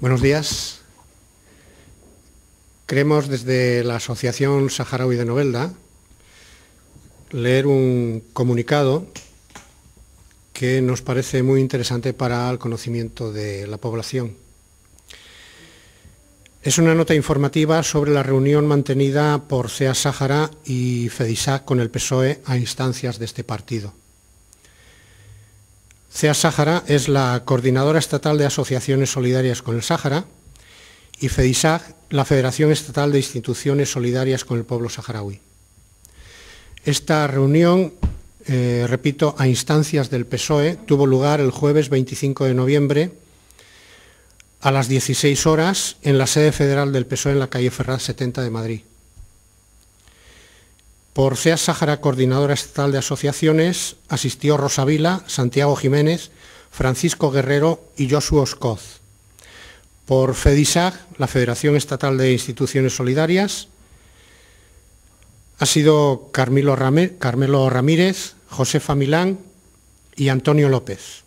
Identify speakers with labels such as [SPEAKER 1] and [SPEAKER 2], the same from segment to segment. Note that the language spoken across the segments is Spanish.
[SPEAKER 1] Buenos días. Creemos desde la Asociación Saharaui de Novelda leer un comunicado que nos parece muy interesante para el conocimiento de la población. Es una nota informativa sobre la reunión mantenida por CEA Sahara y FEDISAC con el PSOE a instancias de este partido. CEA Sáhara es la coordinadora estatal de asociaciones solidarias con el Sáhara y FEDISAG, la Federación Estatal de Instituciones Solidarias con el Pueblo Saharaui. Esta reunión, eh, repito, a instancias del PSOE, tuvo lugar el jueves 25 de noviembre a las 16 horas en la sede federal del PSOE en la calle Ferraz 70 de Madrid. Por CEA Sáhara Coordinadora Estatal de Asociaciones asistió Rosa Vila, Santiago Jiménez, Francisco Guerrero y Joshua Oscoz. Por FEDISAG, la Federación Estatal de Instituciones Solidarias, ha sido Carmelo Ramírez, Josefa Milán y Antonio López.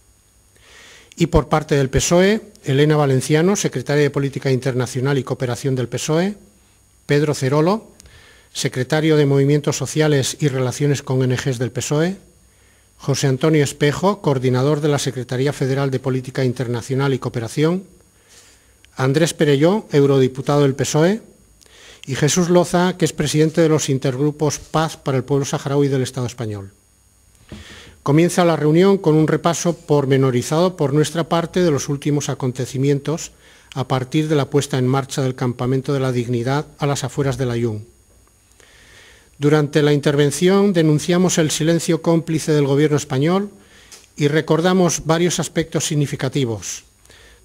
[SPEAKER 1] Y por parte del PSOE, Elena Valenciano, secretaria de Política Internacional y Cooperación del PSOE, Pedro Cerolo, secretario de Movimientos Sociales y Relaciones con ONGs del PSOE, José Antonio Espejo, coordinador de la Secretaría Federal de Política Internacional y Cooperación, Andrés Perelló, eurodiputado del PSOE, y Jesús Loza, que es presidente de los intergrupos Paz para el Pueblo Saharaui del Estado español. Comienza la reunión con un repaso pormenorizado por nuestra parte de los últimos acontecimientos a partir de la puesta en marcha del Campamento de la Dignidad a las afueras de la IUM. Durante la intervención denunciamos el silencio cómplice del Gobierno español y recordamos varios aspectos significativos,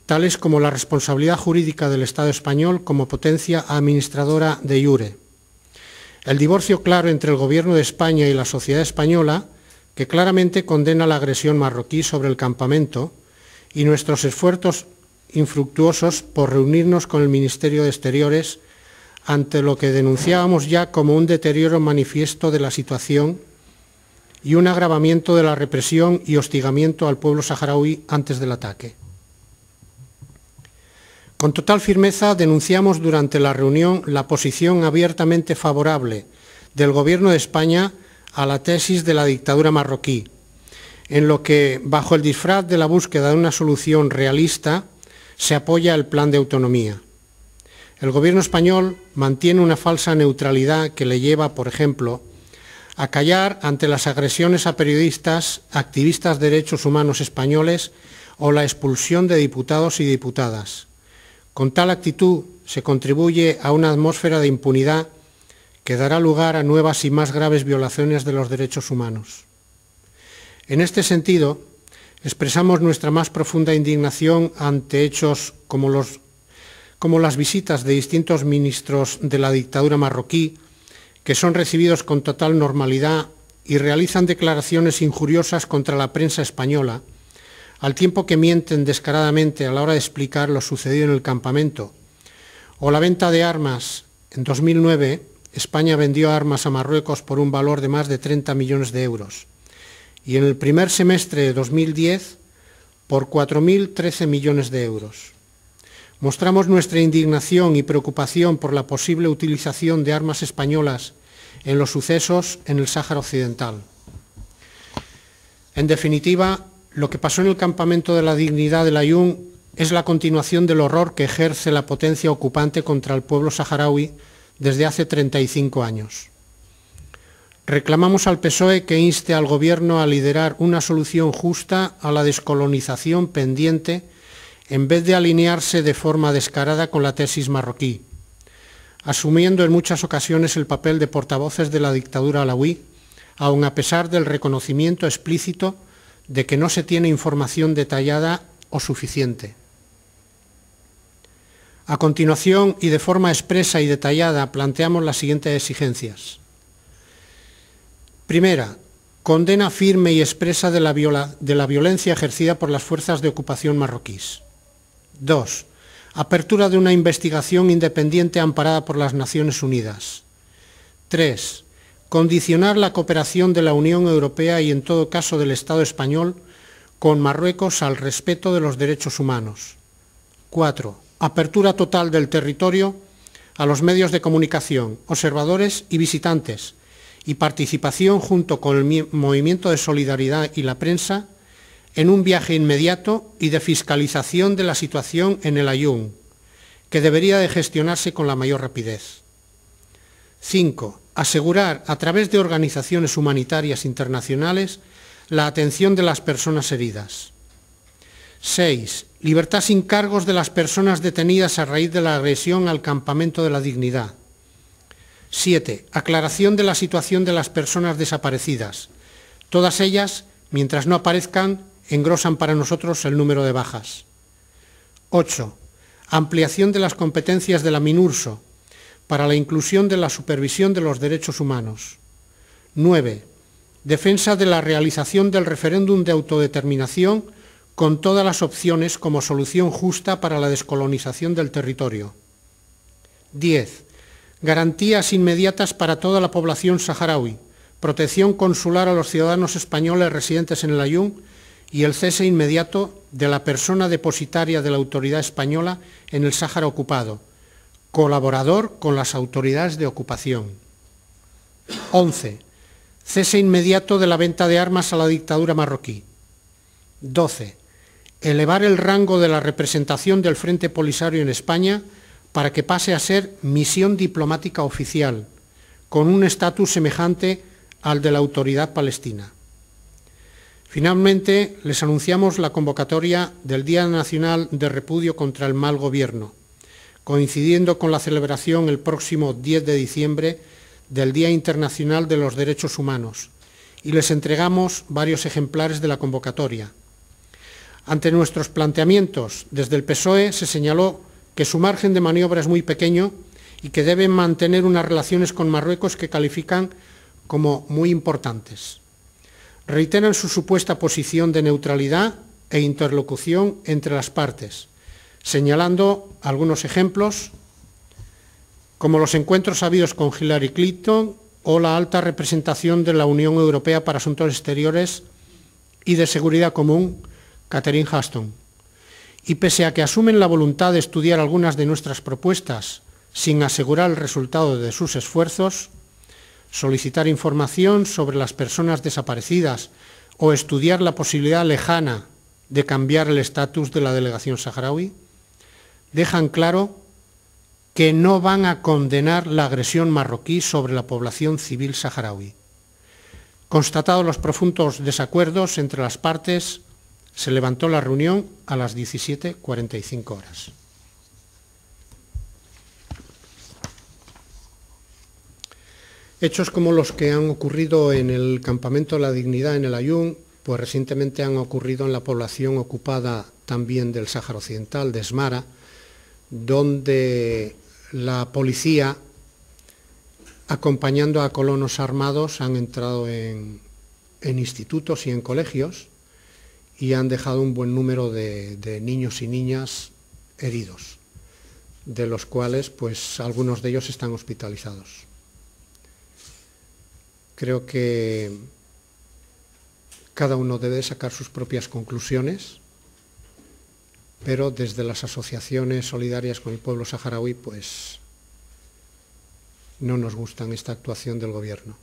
[SPEAKER 1] tales como la responsabilidad jurídica del Estado español como potencia administradora de Iure, el divorcio claro entre el Gobierno de España y la sociedad española, que claramente condena la agresión marroquí sobre el campamento, y nuestros esfuerzos infructuosos por reunirnos con el Ministerio de Exteriores ante lo que denunciábamos ya como un deterioro manifiesto de la situación y un agravamiento de la represión y hostigamiento al pueblo saharaui antes del ataque. Con total firmeza denunciamos durante la reunión la posición abiertamente favorable del Gobierno de España a la tesis de la dictadura marroquí, en lo que, bajo el disfraz de la búsqueda de una solución realista, se apoya el plan de autonomía. El gobierno español mantiene una falsa neutralidad que le lleva, por ejemplo, a callar ante las agresiones a periodistas, activistas de derechos humanos españoles o la expulsión de diputados y diputadas. Con tal actitud se contribuye a una atmósfera de impunidad que dará lugar a nuevas y más graves violaciones de los derechos humanos. En este sentido, expresamos nuestra más profunda indignación ante hechos como los como las visitas de distintos ministros de la dictadura marroquí, que son recibidos con total normalidad y realizan declaraciones injuriosas contra la prensa española, al tiempo que mienten descaradamente a la hora de explicar lo sucedido en el campamento, o la venta de armas. En 2009, España vendió armas a Marruecos por un valor de más de 30 millones de euros, y en el primer semestre de 2010, por 4.013 millones de euros. Mostramos nuestra indignación y preocupación por la posible utilización de armas españolas en los sucesos en el Sáhara Occidental. En definitiva, lo que pasó en el campamento de la dignidad de la Ayun es la continuación del horror que ejerce la potencia ocupante contra el pueblo saharaui desde hace 35 años. Reclamamos al PSOE que inste al Gobierno a liderar una solución justa a la descolonización pendiente en vez de alinearse de forma descarada con la tesis marroquí, asumiendo en muchas ocasiones el papel de portavoces de la dictadura alawí, aun a pesar del reconocimiento explícito de que no se tiene información detallada o suficiente. A continuación y de forma expresa y detallada planteamos las siguientes exigencias. Primera, condena firme y expresa de la violencia ejercida por las fuerzas de ocupación marroquíes. 2. apertura de una investigación independiente amparada por las Naciones Unidas. 3. condicionar la cooperación de la Unión Europea y en todo caso del Estado español con Marruecos al respeto de los derechos humanos. 4. apertura total del territorio a los medios de comunicación, observadores y visitantes, y participación junto con el movimiento de solidaridad y la prensa en un viaje inmediato y de fiscalización de la situación en el Ayun, que debería de gestionarse con la mayor rapidez. 5. Asegurar, a través de organizaciones humanitarias internacionales, la atención de las personas heridas. 6. Libertad sin cargos de las personas detenidas a raíz de la agresión al campamento de la dignidad. 7. Aclaración de la situación de las personas desaparecidas. Todas ellas, mientras no aparezcan, engrosan para nosotros el número de bajas. 8. Ampliación de las competencias de la MINURSO para la inclusión de la supervisión de los derechos humanos. 9. Defensa de la realización del referéndum de autodeterminación con todas las opciones como solución justa para la descolonización del territorio. 10. Garantías inmediatas para toda la población saharaui, protección consular a los ciudadanos españoles residentes en el Ayun y el cese inmediato de la persona depositaria de la autoridad española en el Sáhara ocupado, colaborador con las autoridades de ocupación. 11. Cese inmediato de la venta de armas a la dictadura marroquí. 12. Elevar el rango de la representación del Frente Polisario en España para que pase a ser misión diplomática oficial, con un estatus semejante al de la autoridad palestina. Finalmente, les anunciamos la convocatoria del Día Nacional de Repudio contra el Mal Gobierno, coincidiendo con la celebración el próximo 10 de diciembre del Día Internacional de los Derechos Humanos, y les entregamos varios ejemplares de la convocatoria. Ante nuestros planteamientos, desde el PSOE se señaló que su margen de maniobra es muy pequeño y que deben mantener unas relaciones con Marruecos que califican como muy importantes reiteran su supuesta posición de neutralidad e interlocución entre las partes, señalando algunos ejemplos, como los encuentros habidos con Hillary Clinton o la alta representación de la Unión Europea para Asuntos Exteriores y de Seguridad Común, Catherine Haston. Y pese a que asumen la voluntad de estudiar algunas de nuestras propuestas sin asegurar el resultado de sus esfuerzos, solicitar información sobre las personas desaparecidas o estudiar la posibilidad lejana de cambiar el estatus de la delegación saharaui, dejan claro que no van a condenar la agresión marroquí sobre la población civil saharaui. Constatados los profundos desacuerdos entre las partes, se levantó la reunión a las 17.45 horas. Hechos como los que han ocurrido en el campamento de la dignidad en el Ayun, pues recientemente han ocurrido en la población ocupada también del Sáhara Occidental, de Esmara, donde la policía, acompañando a colonos armados, han entrado en, institutos y en colegios y han dejado un buen número de, de niños y niñas heridos, de los cuales pues algunos de ellos están hospitalizados. Creo que cada uno debe sacar sus propias conclusiones, pero desde las asociaciones solidarias con el pueblo saharaui, pues no nos gustan esta actuación del gobierno.